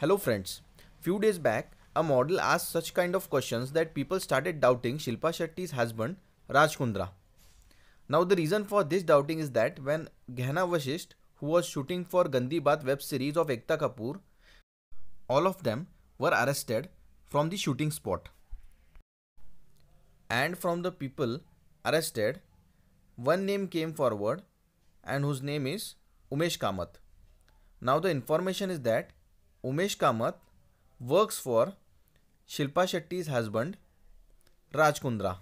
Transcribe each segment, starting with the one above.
Hello friends, few days back a model asked such kind of questions that people started doubting Shilpa Shetty's husband Raj Kundra. Now the reason for this doubting is that when Gehna Vashisht who was shooting for Gandhi Baat web series of Ekta Kapoor, all of them were arrested from the shooting spot. And from the people arrested, one name came forward and whose name is Umesh Kamath. Now the information is that Umesh Kamat works for Shilpa Shetty's husband Raj Kundra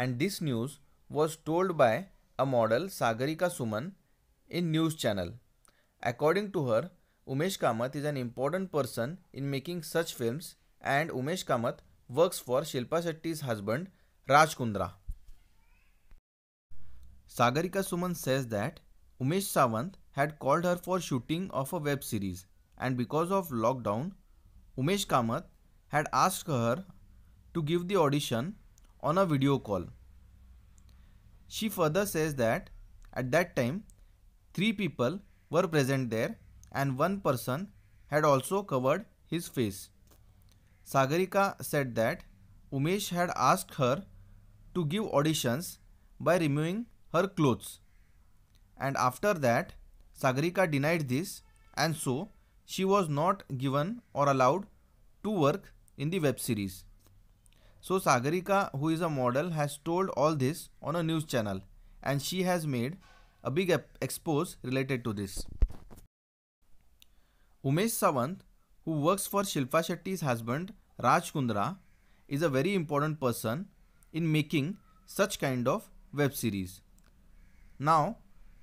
and this news was told by a model Sagarika Suman in news channel according to her Umesh Kamat is an important person in making such films and Umesh Kamat works for Shilpa Shetty's husband Raj Kundra Sagarika Suman says that Umesh Sawant had called her for shooting of a web series and because of lockdown, Umesh Kamath had asked her to give the audition on a video call. She further says that at that time, three people were present there and one person had also covered his face. Sagarika said that Umesh had asked her to give auditions by removing her clothes. And after that, Sagarika denied this and so she was not given or allowed to work in the web series. So Sagarika who is a model has told all this on a news channel and she has made a big expose related to this. Umesh Savant who works for Shilpa Shetty's husband Raj Kundra is a very important person in making such kind of web series. Now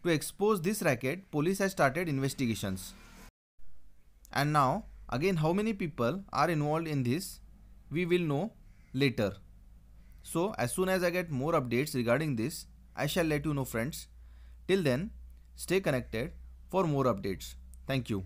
to expose this racket, police has started investigations. And now, again how many people are involved in this, we will know later. So as soon as I get more updates regarding this, I shall let you know friends. Till then, stay connected for more updates. Thank you.